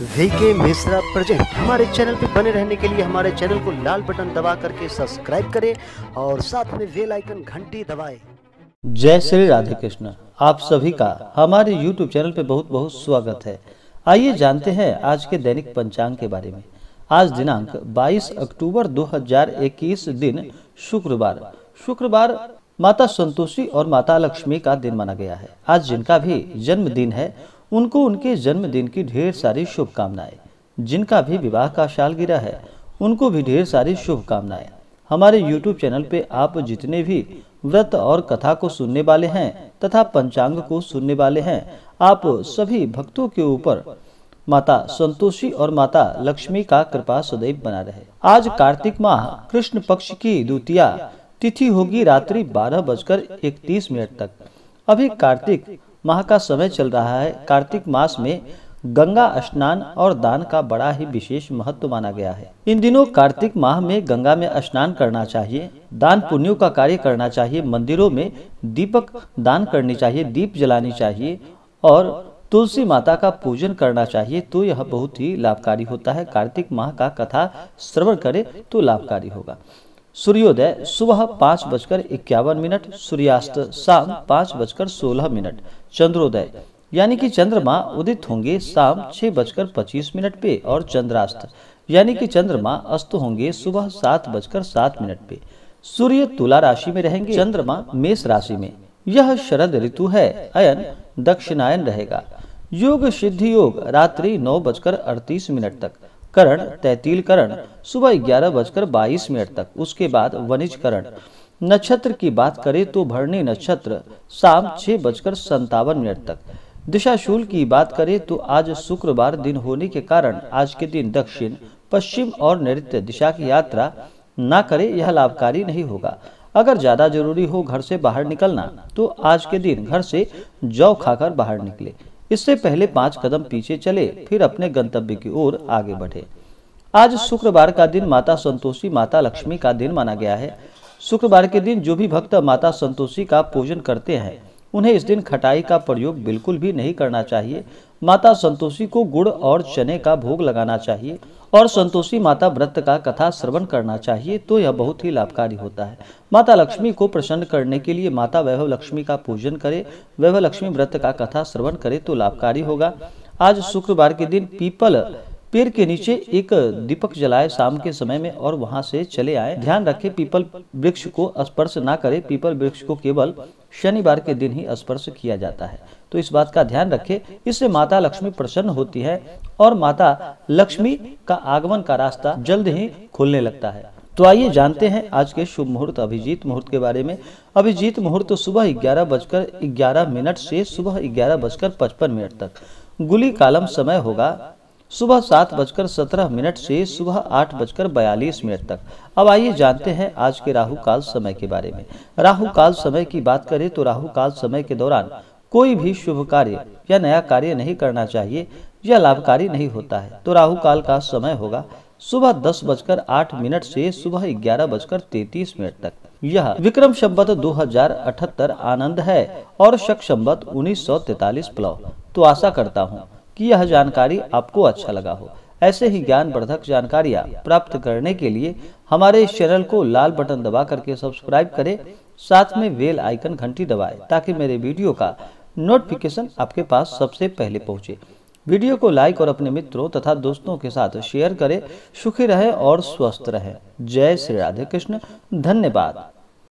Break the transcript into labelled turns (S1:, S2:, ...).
S1: VK Mishra present हमारे channel पे बने रहने के लिए हमारे चैनल को लाल बटन दबा करके सब्सक्राइब करें और साथ में वेल आइकन घंटी दबाएं जय श्री राधे कृष्ण आप सभी का हमारे YouTube चैनल पे बहुत बहुत स्वागत है आइए जानते हैं आज के दैनिक पंचांग के बारे में आज दिनांक 22 अक्टूबर 2021 दिन शुक्रवार शुक्रवार माता संतोषी और माता लक्ष्मी का दिन माना गया है आज जिनका भी जन्मदिन है उनको उनके जन्मदिन की ढेर सारी शुभकामनाएं जिनका भी विवाह का शाल गिरा है उनको भी ढेर सारी शुभकामनाएं हमारे यूट्यूब चैनल पे आप जितने भी व्रत और कथा को सुनने वाले हैं तथा पंचांग को सुनने वाले हैं आप सभी भक्तों के ऊपर माता संतोषी और माता लक्ष्मी का कृपा सदैव बना रहे आज कार्तिक माह कृष्ण पक्ष की द्वितीया तिथि होगी रात्रि बारह बजकर इकतीस मिनट तक अभी कार्तिक माह का समय चल रहा है कार्तिक मास में गंगा स्नान और दान का बड़ा ही विशेष महत्व माना गया है इन दिनों कार्तिक माह में गंगा में स्नान करना चाहिए दान पुण्यों का कार्य करना चाहिए मंदिरों में दीपक दान करनी चाहिए दीप जलानी चाहिए और तुलसी माता का पूजन करना चाहिए तो यह बहुत ही लाभकारी होता है कार्तिक माह का कथा श्रवण करे तो लाभकारी होगा सूर्योदय सुबह पाँच बजकर इक्यावन मिनट सूर्यास्त शाम पाँच बजकर सोलह मिनट चंद्रोदय यानी कि चंद्रमा उदित होंगे शाम छह बजकर पच्चीस मिनट पे और चंद्रास्त यानी कि चंद्रमा अस्त होंगे सुबह सात बजकर सात मिनट पे सूर्य तुला राशि में रहेंगे चंद्रमा मेष राशि में यह शरद ऋतु है अयन दक्षिणायन रहेगा योग सिद्धि योग रात्रि नौ बजकर अड़तीस मिनट तक करण तैतील करण सुबह ग्यारह बजकर बाईस मिनट तक उसके बाद वनिज करण नक्षत्र की बात करें तो भरणी नक्षत्र शाम छह बजकर संतावन मिनट तक दिशाशूल की बात करें तो आज शुक्रवार दिन होने के कारण आज के दिन दक्षिण पश्चिम और नृत्य दिशा की यात्रा ना करें यह लाभकारी नहीं होगा अगर ज़्यादा जरूरी हो घर से बाहर निकलना तो आज के दिन घर से जौ खाकर बाहर निकले इससे पहले पांच कदम पीछे चले फिर अपने गंतव्य की ओर आगे बढ़े आज शुक्रवार का दिन माता संतोषी माता लक्ष्मी का दिन माना गया है शुक्रवार के दिन जो भी भक्त माता संतोषी का पूजन करते हैं उन्हें इस दिन खटाई का प्रयोग बिल्कुल भी नहीं करना चाहिए माता संतोषी को गुड़ और चने का भोग लगाना चाहिए और संतोषी माता व्रत का कथा श्रवण करना चाहिए तो यह बहुत ही लाभकारी होता है माता लक्ष्मी को प्रसन्न करने के लिए माता वैभव लक्ष्मी का पूजन करें वैभव लक्ष्मी व्रत का कथा श्रवण करें तो लाभकारी होगा आज शुक्रवार के दिन पीपल पेड़ के नीचे एक दीपक जलाए शाम के समय में और वहां से चले आए ध्यान रखे पीपल वृक्ष को स्पर्श ना करें पीपल वृक्ष को केवल शनिवार के दिन ही स्पर्श किया जाता है तो इस बात का ध्यान रखें इससे माता लक्ष्मी प्रसन्न होती है और माता लक्ष्मी का आगमन का रास्ता जल्द ही खुलने लगता है तो आइए तो जानते हैं आज के शुभ मुहूर्त अभिजीत मुहूर्त के बारे में अभिजीत मुहूर्त सुबह ग्यारह बजकर ग्यारह मिनट से सुबह ग्यारह बजकर पचपन मिनट तक गुली कालम समय होगा सुबह सात बजकर सत्रह मिनट से सुबह आठ बजकर बयालीस मिनट तक अब आइए जानते हैं आज के राहु काल समय के बारे में राहु काल समय की बात करें तो राहु काल समय के दौरान कोई भी शुभ कार्य या नया कार्य नहीं करना चाहिए या लाभकारी नहीं होता है तो राहु काल का समय होगा सुबह दस बजकर आठ मिनट से सुबह ग्यारह बजकर तैतीस मिनट तक यह विक्रम संबत दो आनंद है और शक संबत 1943 प्लव तो आशा करता हूँ कि यह जानकारी आपको अच्छा लगा हो ऐसे ही ज्ञानवर्धक जानकारियाँ प्राप्त करने के लिए हमारे इस चैनल को लाल बटन दबा करके सब्सक्राइब करें साथ में बेल आइकन घंटी दबाएं ताकि मेरे वीडियो का नोटिफिकेशन आपके पास सबसे पहले पहुंचे वीडियो को लाइक और अपने मित्रों तथा दोस्तों के साथ शेयर करें सुखी रहें और स्वस्थ रहें जय श्री राधे कृष्ण धन्यवाद